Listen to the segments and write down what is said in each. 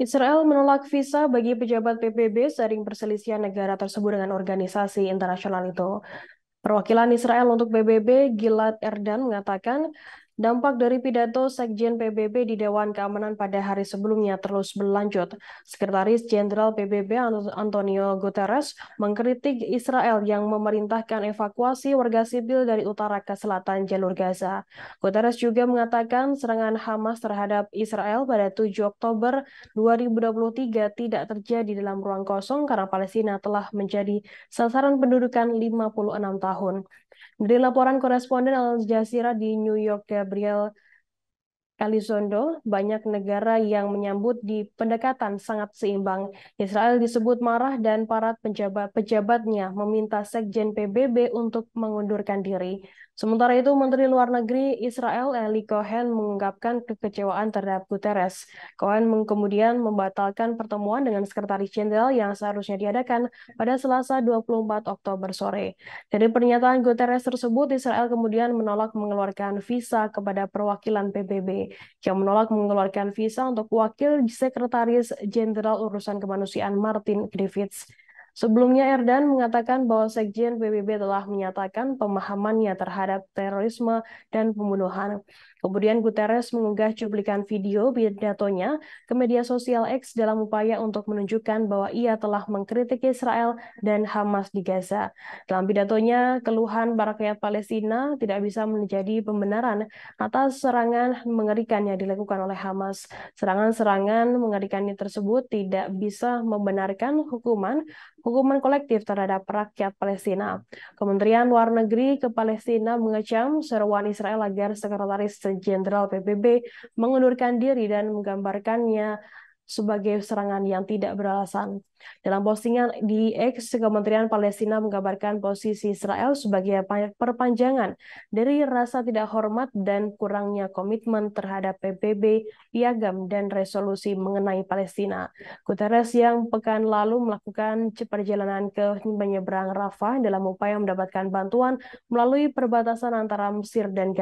Israel menolak visa bagi pejabat PBB sering perselisihan negara tersebut dengan organisasi internasional itu. Perwakilan Israel untuk PBB Gilad Erdan mengatakan Dampak dari pidato Sekjen PBB di Dewan Keamanan pada hari sebelumnya terus berlanjut. Sekretaris Jenderal PBB Antonio Guterres mengkritik Israel yang memerintahkan evakuasi warga sipil dari utara ke selatan jalur Gaza. Guterres juga mengatakan serangan Hamas terhadap Israel pada 7 Oktober 2023 tidak terjadi dalam ruang kosong karena Palestina telah menjadi sasaran pendudukan 56 tahun. Dari laporan koresponden Al Jazeera di New York, Gabriel Elizondo, banyak negara yang menyambut di pendekatan sangat seimbang. Israel disebut marah dan para pejabat pejabatnya meminta Sekjen PBB untuk mengundurkan diri. Sementara itu, Menteri Luar Negeri Israel Eli Cohen mengungkapkan kekecewaan terhadap Guterres. Cohen kemudian membatalkan pertemuan dengan Sekretaris Jenderal yang seharusnya diadakan pada Selasa 24 Oktober sore. Dari pernyataan Guterres tersebut, Israel kemudian menolak mengeluarkan visa kepada perwakilan PBB yang menolak mengeluarkan visa untuk Wakil Sekretaris Jenderal Urusan Kemanusiaan Martin Griffiths. Sebelumnya Erdan mengatakan bahwa Sekjen PBB telah menyatakan pemahamannya terhadap terorisme dan pembunuhan. Kemudian Guterres mengunggah cuplikan video pidatonya ke media sosial X dalam upaya untuk menunjukkan bahwa ia telah mengkritik Israel dan Hamas di Gaza. Dalam pidatonya, keluhan para rakyat Palestina tidak bisa menjadi pembenaran atas serangan mengerikan yang dilakukan oleh Hamas. Serangan-serangan mengerikannya tersebut tidak bisa membenarkan hukuman hukuman kolektif terhadap rakyat Palestina. Kementerian Luar Negeri ke Palestina mengecam seruan Israel agar Sekretaris Jenderal PBB mengundurkan diri dan menggambarkannya sebagai serangan yang tidak beralasan. Dalam postingan di X, Kementerian Palestina menggambarkan posisi Israel sebagai perpanjangan dari rasa tidak hormat dan kurangnya komitmen terhadap PBB, piagam, dan resolusi mengenai Palestina. Guterres yang pekan lalu melakukan perjalanan ke menyeberang Rafah dalam upaya mendapatkan bantuan melalui perbatasan antara Mesir dan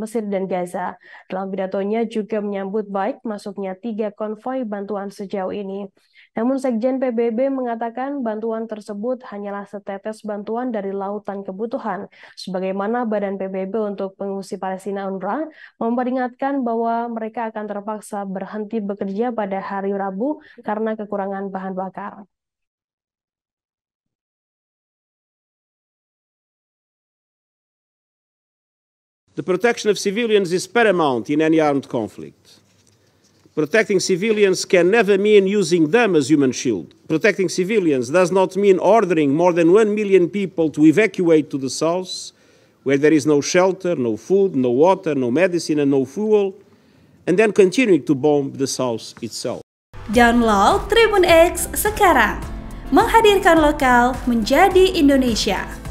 Mesir dan Gaza. Dalam pidatonya juga menyambut baik masuknya tiga konvoi bantuan sejauh ini. Namun Sekjen PBB mengatakan bantuan tersebut hanyalah setetes bantuan dari lautan kebutuhan. Sebagaimana Badan PBB untuk Pengungsi Palestina UNRWA memperingatkan bahwa mereka akan terpaksa berhenti bekerja pada hari Rabu karena kekurangan bahan bakar. the protection of civilians is paramount in any armed conflict. Protecting civilians can never mean using them as human shield. Protecting civilians does not mean ordering more than one million people to evacuate to the south, where there is no shelter, no food, no water, no medicine, and no fuel, and then continuing to bomb the south itself. Download Tribune X sekarang, menghadirkan lokal menjadi Indonesia.